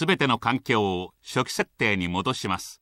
すべての環境を初期設定に戻します。